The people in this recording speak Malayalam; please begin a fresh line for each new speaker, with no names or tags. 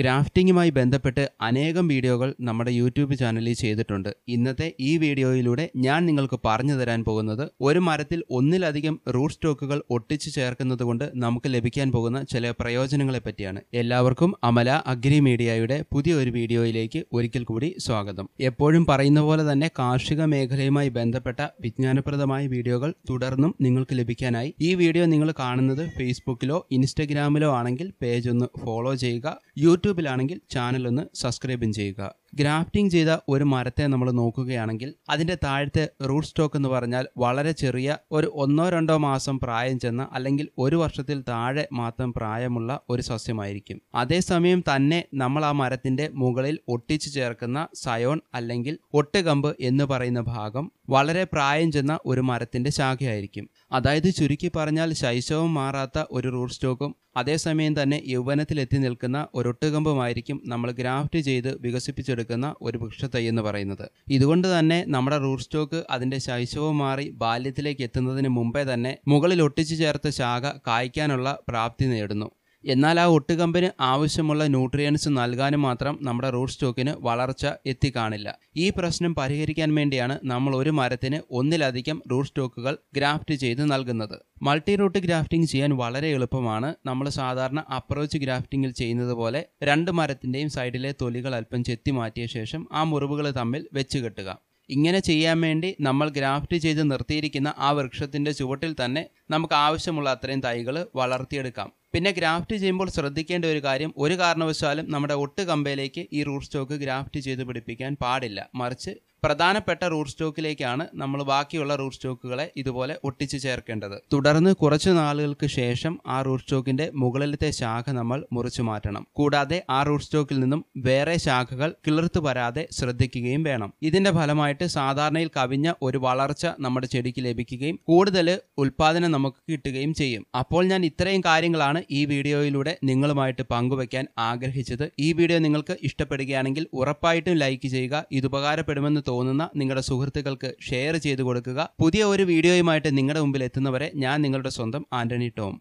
ഗ്രാഫ്റ്റിങ്ങുമായി ബന്ധപ്പെട്ട് അനേകം വീഡിയോകൾ നമ്മുടെ യൂട്യൂബ് ചാനലിൽ ചെയ്തിട്ടുണ്ട് ഇന്നത്തെ ഈ വീഡിയോയിലൂടെ ഞാൻ നിങ്ങൾക്ക് പറഞ്ഞു തരാൻ പോകുന്നത് ഒരു മരത്തിൽ ഒന്നിലധികം റൂട്ട് സ്റ്റോക്കുകൾ ഒട്ടിച്ചു ചേർക്കുന്നത് കൊണ്ട് നമുക്ക് ലഭിക്കാൻ പോകുന്ന ചില പ്രയോജനങ്ങളെ പറ്റിയാണ് എല്ലാവർക്കും അമല അഗ്രി മീഡിയയുടെ പുതിയൊരു വീഡിയോയിലേക്ക് ഒരിക്കൽ കൂടി സ്വാഗതം എപ്പോഴും പറയുന്ന പോലെ തന്നെ കാർഷിക മേഖലയുമായി ബന്ധപ്പെട്ട വിജ്ഞാനപ്രദമായ വീഡിയോകൾ തുടർന്നും നിങ്ങൾക്ക് ലഭിക്കാനായി ഈ വീഡിയോ നിങ്ങൾ കാണുന്നത് ഫേസ്ബുക്കിലോ ഇൻസ്റ്റഗ്രാമിലോ ആണെങ്കിൽ പേജ് ഒന്ന് ഫോളോ ചെയ്യുക യൂട്യൂബിലാണെങ്കിൽ ചാനൽ ഒന്ന് സബ്സ്ക്രൈബും ചെയ്യുക ഗ്രാഫ്റ്റിംഗ് ചെയ്ത ഒരു മരത്തെ നമ്മൾ നോക്കുകയാണെങ്കിൽ അതിൻ്റെ താഴത്തെ റൂട്ട് സ്റ്റോക്ക് എന്ന് പറഞ്ഞാൽ വളരെ ചെറിയ ഒരു ഒന്നോ രണ്ടോ മാസം പ്രായം ചെന്ന അല്ലെങ്കിൽ ഒരു വർഷത്തിൽ താഴെ മാത്രം പ്രായമുള്ള ഒരു സസ്യമായിരിക്കും അതേസമയം തന്നെ നമ്മൾ ആ മരത്തിൻ്റെ മുകളിൽ ഒട്ടിച്ചു ചേർക്കുന്ന സയോൺ അല്ലെങ്കിൽ ഒട്ടുകമ്പ് എന്ന് പറയുന്ന ഭാഗം വളരെ പ്രായം ചെന്ന ഒരു മരത്തിൻ്റെ ശാഖയായിരിക്കും അതായത് ചുരുക്കി പറഞ്ഞാൽ ശൈശവം മാറാത്ത ഒരു റൂട്ട് സ്റ്റോക്കും അതേസമയം തന്നെ യൗവനത്തിലെത്തി നിൽക്കുന്ന ഒരു ഒട്ടുകമ്പുമായിരിക്കും നമ്മൾ ഗ്രാഫ്റ്റ് ചെയ്ത് വികസിപ്പിച്ചെടുക്കുന്നത് വളർത്തിയെടുക്കുന്ന ഒരു വൃക്ഷത്തൈ എന്ന് പറയുന്നത് ഇതുകൊണ്ട് തന്നെ നമ്മുടെ റൂട്ട് സ്റ്റോക്ക് അതിൻ്റെ ശൈശവം മാറി ബാല്യത്തിലേക്ക് എത്തുന്നതിന് മുമ്പേ തന്നെ മുകളിൽ ഒട്ടിച്ചു ചേർത്ത ശാഖ കായ്ക്കാനുള്ള പ്രാപ്തി നേടുന്നു എന്നാൽ ആ ഒട്ടുകമ്പിന് ആവശ്യമുള്ള ന്യൂട്രിയൻസ് നൽകാനും മാത്രം നമ്മുടെ റൂട്ട് സ്റ്റോക്കിന് വളർച്ച എത്തിക്കാണില്ല ഈ പ്രശ്നം പരിഹരിക്കാൻ വേണ്ടിയാണ് നമ്മൾ ഒരു മരത്തിന് ഒന്നിലധികം റൂട്ട് സ്റ്റോക്കുകൾ ഗ്രാഫ്റ്റ് ചെയ്ത് നൽകുന്നത് മൾട്ടി റൂട്ട് ഗ്രാഫ്റ്റിംഗ് ചെയ്യാൻ വളരെ എളുപ്പമാണ് നമ്മൾ സാധാരണ അപ്രോച്ച് ഗ്രാഫ്റ്റിംഗിൽ ചെയ്യുന്നത് പോലെ രണ്ട് മരത്തിൻ്റെയും സൈഡിലെ തൊലികൾ അല്പം ചെത്തി മാറ്റിയ ശേഷം ആ മുറിവുകൾ തമ്മിൽ വെച്ച് കെട്ടുക ഇങ്ങനെ ചെയ്യാൻ വേണ്ടി നമ്മൾ ഗ്രാഫ്റ്റ് ചെയ്ത് നിർത്തിയിരിക്കുന്ന ആ വൃക്ഷത്തിൻ്റെ ചുവട്ടിൽ തന്നെ നമുക്ക് ആവശ്യമുള്ള അത്രയും തൈകൾ വളർത്തിയെടുക്കാം പിന്നെ ഗ്രാഫ്റ്റ് ചെയ്യുമ്പോൾ ശ്രദ്ധിക്കേണ്ട ഒരു കാര്യം ഒരു കാരണവശാലും നമ്മുടെ ഒട്ട് കമ്പയിലേക്ക് ഈ റൂട്ട് സ്റ്റോക്ക് ഗ്രാഫ്റ്റ് ചെയ്ത് പിടിപ്പിക്കാൻ പാടില്ല മറിച്ച് പ്രധാനപ്പെട്ട റൂട്ട് സ്റ്റോക്കിലേക്കാണ് നമ്മൾ ബാക്കിയുള്ള റൂട്ട് സ്റ്റോക്കുകളെ ഇതുപോലെ ഒട്ടിച്ചു ചേർക്കേണ്ടത് തുടർന്ന് കുറച്ചു നാളുകൾക്ക് ശേഷം ആ റൂട്ട് സ്റ്റോക്കിന്റെ മുകളിലത്തെ ശാഖ നമ്മൾ മുറിച്ചു മാറ്റണം കൂടാതെ ആ റൂട്ട് സ്റ്റോക്കിൽ നിന്നും വേറെ ശാഖകൾ കിളിർത്തു വരാതെ ശ്രദ്ധിക്കുകയും വേണം ഇതിന്റെ ഫലമായിട്ട് സാധാരണയിൽ കവിഞ്ഞ ഒരു വളർച്ച നമ്മുടെ ചെടിക്ക് ലഭിക്കുകയും കൂടുതൽ ഉൽപാദനം നമുക്ക് കിട്ടുകയും ചെയ്യും അപ്പോൾ ഞാൻ ഇത്രയും കാര്യങ്ങളാണ് ഈ വീഡിയോയിലൂടെ നിങ്ങളുമായിട്ട് പങ്കുവയ്ക്കാൻ ആഗ്രഹിച്ചത് ഈ വീഡിയോ നിങ്ങൾക്ക് ഇഷ്ടപ്പെടുകയാണെങ്കിൽ ഉറപ്പായിട്ടും ലൈക്ക് ചെയ്യുക ഇത് ഉപകാരപ്പെടുമെന്ന് തോന്നുന്ന നിങ്ങളുടെ സുഹൃത്തുക്കൾക്ക് ഷെയർ ചെയ്തു കൊടുക്കുക പുതിയ ഒരു വീഡിയോയുമായിട്ട് നിങ്ങളുടെ മുമ്പിൽ എത്തുന്നവരെ ഞാൻ നിങ്ങളുടെ സ്വന്തം ആന്റണി ടോം